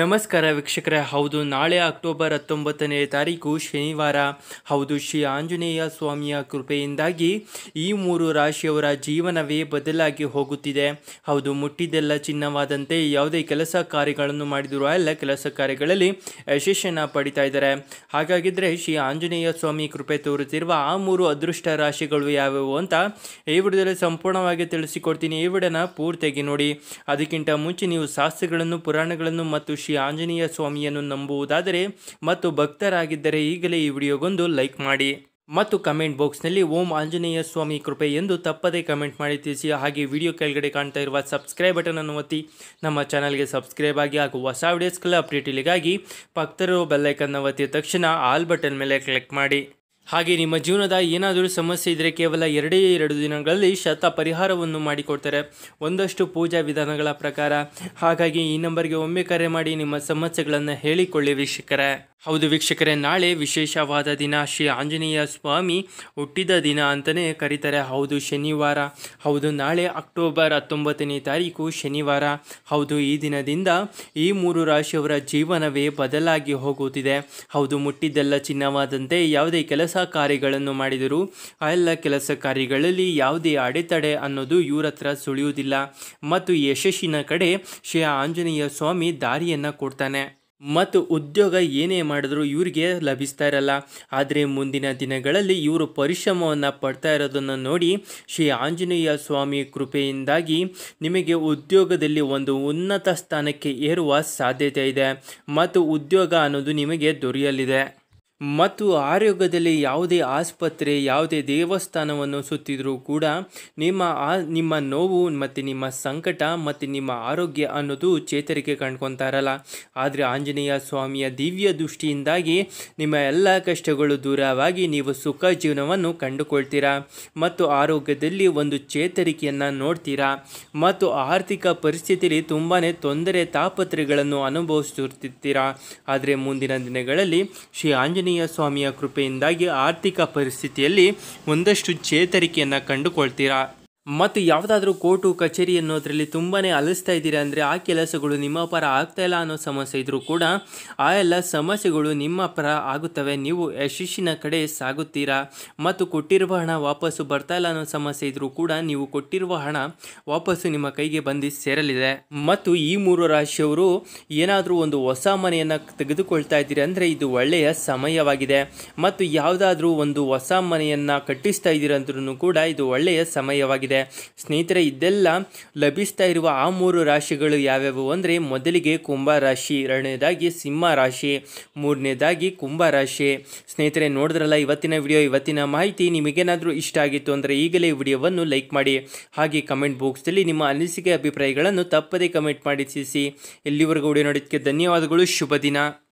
ನಮಸ್ಕಾರ ವೀಕ್ಷಕರೇ ಹೌದು ನಾಳೆ ಅಕ್ಟೋಬರ್ ಹತ್ತೊಂಬತ್ತನೇ ತಾರೀಕು ಶನಿವಾರ ಹೌದು ಶ್ರೀ ಆಂಜನೇಯ ಸ್ವಾಮಿಯ ಕೃಪೆಯಿಂದಾಗಿ ಈ ಮೂರು ರಾಶಿಯವರ ಜೀವನವೇ ಬದಲಾಗಿ ಹೋಗುತ್ತಿದೆ ಹೌದು ಮುಟ್ಟಿದೆಲ್ಲ ಚಿನ್ನವಾದಂತೆ ಯಾವುದೇ ಕೆಲಸ ಕಾರ್ಯಗಳನ್ನು ಮಾಡಿದರೂ ಎಲ್ಲ ಕೆಲಸ ಕಾರ್ಯಗಳಲ್ಲಿ ಯಶಸ್ಸನ್ನು ಪಡಿತಾ ಇದ್ದಾರೆ ಹಾಗಾಗಿದ್ದರೆ ಶ್ರೀ ಆಂಜನೇಯ ಸ್ವಾಮಿ ಕೃಪೆ ತೋರುತ್ತಿರುವ ಆ ಮೂರು ಅದೃಷ್ಟ ರಾಶಿಗಳು ಯಾವ್ಯಾವು ಅಂತ ಈ ವಿಡಿಯೋದಲ್ಲಿ ಸಂಪೂರ್ಣವಾಗಿ ತಿಳಿಸಿಕೊಡ್ತೀನಿ ಈ ವಿಡನ ಪೂರ್ತಿಯಾಗಿ ನೋಡಿ ಅದಕ್ಕಿಂತ ಮುಂಚೆ ನೀವು ಶಾಸ್ತ್ರಗಳನ್ನು ಪುರಾಣಗಳನ್ನು ಮತ್ತು ಶ್ರೀ ಆಂಜನೇಯ ಸ್ವಾಮಿಯನ್ನು ನಂಬುವುದಾದರೆ ಮತ್ತು ಭಕ್ತರಾಗಿದ್ದರೆ ಈಗಲೇ ಈ ವಿಡಿಯೋಗೊಂದು ಲೈಕ್ ಮಾಡಿ ಮತ್ತು ಕಮೆಂಟ್ ಬಾಕ್ಸ್ನಲ್ಲಿ ಓಂ ಆಂಜನೇಯ ಸ್ವಾಮಿ ಕೃಪೆ ಎಂದು ತಪ್ಪದೇ ಕಮೆಂಟ್ ಮಾಡಿ ತಿಳಿಸಿ ಹಾಗೆ ವಿಡಿಯೋ ಕೆಳಗಡೆ ಕಾಣ್ತಾ ಇರುವ ಸಬ್ಸ್ಕ್ರೈಬ್ ಬಟನ್ ಅನ್ನು ಒತ್ತಿ ನಮ್ಮ ಚಾನಲ್ಗೆ ಸಬ್ಸ್ಕ್ರೈಬ್ ಆಗಿ ಹಾಗೂ ಹೊಸ ವಿಡಿಯೋಸ್ಗಳ ಅಪ್ಡೇಟ್ ಇಲ್ಲಿಗಾಗಿ ಭಕ್ತರು ಬೆಲ್ಲೈಕನ್ನು ಒತ್ತಿದ ತಕ್ಷಣ ಆಲ್ ಬಟನ್ ಮೇಲೆ ಕ್ಲಿಕ್ ಮಾಡಿ ಹಾಗೆ ನಿಮ್ಮ ಜೀವನದ ಏನಾದರೂ ಸಮಸ್ಯೆ ಇದ್ದರೆ ಕೇವಲ ಎರಡೇ ಎರಡು ದಿನಗಳಲ್ಲಿ ಶತ ಪರಿಹಾರವನ್ನು ಮಾಡಿಕೊಡ್ತಾರೆ ಒಂದಷ್ಟು ಪೂಜಾ ವಿಧಾನಗಳ ಪ್ರಕಾರ ಹಾಗಾಗಿ ಈ ನಂಬರ್ಗೆ ಒಮ್ಮೆ ಕರೆ ಮಾಡಿ ನಿಮ್ಮ ಸಮಸ್ಯೆಗಳನ್ನು ಹೇಳಿಕೊಳ್ಳಿ ವೀಕ್ಷಕರೇ ಹೌದು ವೀಕ್ಷಕರೇ ನಾಳೆ ವಿಶೇಷವಾದ ದಿನ ಶ್ರೀ ಆಂಜನೇಯ ಸ್ವಾಮಿ ಹುಟ್ಟಿದ ದಿನ ಅಂತಲೇ ಕರೀತಾರೆ ಹೌದು ಶನಿವಾರ ಹೌದು ನಾಳೆ ಅಕ್ಟೋಬರ್ ಹತ್ತೊಂಬತ್ತನೇ ತಾರೀಕು ಶನಿವಾರ ಹೌದು ಈ ದಿನದಿಂದ ಈ ಮೂರು ರಾಶಿಯವರ ಜೀವನವೇ ಬದಲಾಗಿ ಹೋಗುತ್ತಿದೆ ಹೌದು ಮುಟ್ಟಿದ್ದೆಲ್ಲ ಚಿನ್ನವಾದಂತೆ ಯಾವುದೇ ಕೆಲಸ ಕಾರ್ಯಗಳನ್ನು ಮಾಡಿದರೂ ಆ ಎಲ್ಲ ಕೆಲಸ ಕಾರ್ಯಗಳಲ್ಲಿ ಯಾವುದೇ ಅಡೆತಡೆ ಅನ್ನೋದು ಇವರ ಹತ್ರ ಸುಳಿಯುವುದಿಲ್ಲ ಮತ್ತು ಯಶಸ್ಸಿನ ಕಡೆ ಶ್ರೀ ಆಂಜನೇಯ ಸ್ವಾಮಿ ದಾರಿಯನ್ನು ಕೊಡ್ತಾನೆ ಮತ್ತು ಉದ್ಯೋಗ ಏನೇ ಮಾಡಿದ್ರು ಇವರಿಗೆ ಲಭಿಸ್ತಾ ಇರಲ್ಲ ಆದರೆ ಮುಂದಿನ ದಿನಗಳಲ್ಲಿ ಇವರು ಪರಿಶ್ರಮವನ್ನು ಪಡ್ತಾ ಇರೋದನ್ನು ನೋಡಿ ಶ್ರೀ ಆಂಜನೇಯ ಸ್ವಾಮಿ ಕೃಪೆಯಿಂದಾಗಿ ನಿಮಗೆ ಉದ್ಯೋಗದಲ್ಲಿ ಒಂದು ಉನ್ನತ ಸ್ಥಾನಕ್ಕೆ ಏರುವ ಸಾಧ್ಯತೆ ಇದೆ ಮತ್ತು ಉದ್ಯೋಗ ಅನ್ನೋದು ನಿಮಗೆ ದೊರೆಯಲಿದೆ ಮತ್ತು ಆರೋಗ್ಯದಲ್ಲಿ ಯಾವುದೇ ಆಸ್ಪತ್ರೆ ಯಾವುದೇ ದೇವಸ್ಥಾನವನ್ನು ಸುತ್ತಿದರೂ ಕೂಡ ನಿಮ್ಮ ಆ ನಿಮ್ಮ ನೋವು ಮತ್ತು ನಿಮ್ಮ ಸಂಕಟ ಮತ್ತು ನಿಮ್ಮ ಆರೋಗ್ಯ ಅನ್ನೋದು ಚೇತರಿಕೆ ಕಂಡ್ಕೊತಾರಲ್ಲ ಆದರೆ ಆಂಜನೇಯ ಸ್ವಾಮಿಯ ದಿವ್ಯ ದೃಷ್ಟಿಯಿಂದಾಗಿ ನಿಮ್ಮ ಎಲ್ಲ ಕಷ್ಟಗಳು ದೂರವಾಗಿ ನೀವು ಸುಖ ಜೀವನವನ್ನು ಕಂಡುಕೊಳ್ತೀರಾ ಮತ್ತು ಆರೋಗ್ಯದಲ್ಲಿ ಒಂದು ಚೇತರಿಕೆಯನ್ನು ನೋಡ್ತೀರಾ ಮತ್ತು ಆರ್ಥಿಕ ಪರಿಸ್ಥಿತಿಯಲ್ಲಿ ತುಂಬಾ ತೊಂದರೆ ತಾಪತ್ರೆಗಳನ್ನು ಅನುಭವಿಸುತ್ತಿರ್ತೀರಾ ಆದರೆ ಮುಂದಿನ ದಿನಗಳಲ್ಲಿ ಶ್ರೀ ಆಂಜನೇಯ ಆಂಜನೇಯ ಸ್ವಾಮಿಯ ಕೃಪೆಯಿಂದಾಗಿ ಆರ್ಥಿಕ ಪರಿಸ್ಥಿತಿಯಲ್ಲಿ ಒಂದಷ್ಟು ಚೇತರಿಕೆಯನ್ನು ಕಂಡುಕೊಳ್ತೀರಾ ಮತ್ತು ಯಾವುದಾದ್ರೂ ಕೋರ್ಟು ಕಚೇರಿ ಅನ್ನೋದರಲ್ಲಿ ತುಂಬಾ ಅಲಿಸ್ತಾ ಇದ್ದೀರಾ ಅಂದರೆ ಆ ಕೆಲಸಗಳು ನಿಮ್ಮ ಪರ ಇಲ್ಲ ಅನ್ನೋ ಸಮಸ್ಯೆ ಇದ್ದರೂ ಕೂಡ ಆ ಎಲ್ಲ ಸಮಸ್ಯೆಗಳು ನಿಮ್ಮ ಪರ ಆಗುತ್ತವೆ ನೀವು ಯಶಸ್ಸಿನ ಕಡೆ ಸಾಗುತ್ತೀರಾ ಮತ್ತು ಕೊಟ್ಟಿರುವ ಹಣ ವಾಪಸ್ಸು ಬರ್ತಾ ಇಲ್ಲ ಅನ್ನೋ ಸಮಸ್ಯೆ ಇದ್ದರೂ ಕೂಡ ನೀವು ಕೊಟ್ಟಿರುವ ಹಣ ವಾಪಸ್ಸು ನಿಮ್ಮ ಕೈಗೆ ಬಂದು ಸೇರಲಿದೆ ಮತ್ತು ಈ ಮೂರು ರಾಶಿಯವರು ಏನಾದರೂ ಒಂದು ಹೊಸ ಮನೆಯನ್ನು ತೆಗೆದುಕೊಳ್ತಾ ಇದ್ದೀರಾ ಅಂದರೆ ಇದು ಒಳ್ಳೆಯ ಸಮಯವಾಗಿದೆ ಮತ್ತು ಯಾವುದಾದ್ರೂ ಒಂದು ಹೊಸ ಮನೆಯನ್ನು ಕಟ್ಟಿಸ್ತಾ ಇದ್ದೀರಾ ಅಂದ್ರೂ ಕೂಡ ಇದು ಒಳ್ಳೆಯ ಸಮಯವಾಗಿದೆ ಇದೆ ಸ್ನೇಹಿತರೆ ಇದೆಲ್ಲ ಲಭಿಸ್ತಾ ಇರುವ ಆ ಮೂರು ರಾಶಿಗಳು ಯಾವ್ಯಾವು ಅಂದರೆ ಮೊದಲಿಗೆ ಕುಂಭ ರಾಶಿ ಎರಡನೇದಾಗಿ ಸಿಂಹ ರಾಶಿ ಮೂರನೇದಾಗಿ ಕುಂಭ ರಾಶಿ ಸ್ನೇಹಿತರೆ ನೋಡಿದ್ರಲ್ಲ ಇವತ್ತಿನ ವಿಡಿಯೋ ಇವತ್ತಿನ ಮಾಹಿತಿ ನಿಮಗೇನಾದರೂ ಇಷ್ಟ ಆಗಿತ್ತು ಅಂದರೆ ಈಗಲೇ ಈ ವಿಡಿಯೋವನ್ನು ಲೈಕ್ ಮಾಡಿ ಹಾಗೆ ಕಮೆಂಟ್ ಬಾಕ್ಸ್ನಲ್ಲಿ ನಿಮ್ಮ ಅನಿಸಿಕೆ ಅಭಿಪ್ರಾಯಗಳನ್ನು ತಪ್ಪದೇ ಕಮೆಂಟ್ ಮಾಡಿ ತಿಳಿಸಿ ಎಲ್ಲಿವರೆಗೂ ವಿಡಿಯೋ ನೋಡೋದಕ್ಕೆ ಧನ್ಯವಾದಗಳು ಶುಭ ದಿನ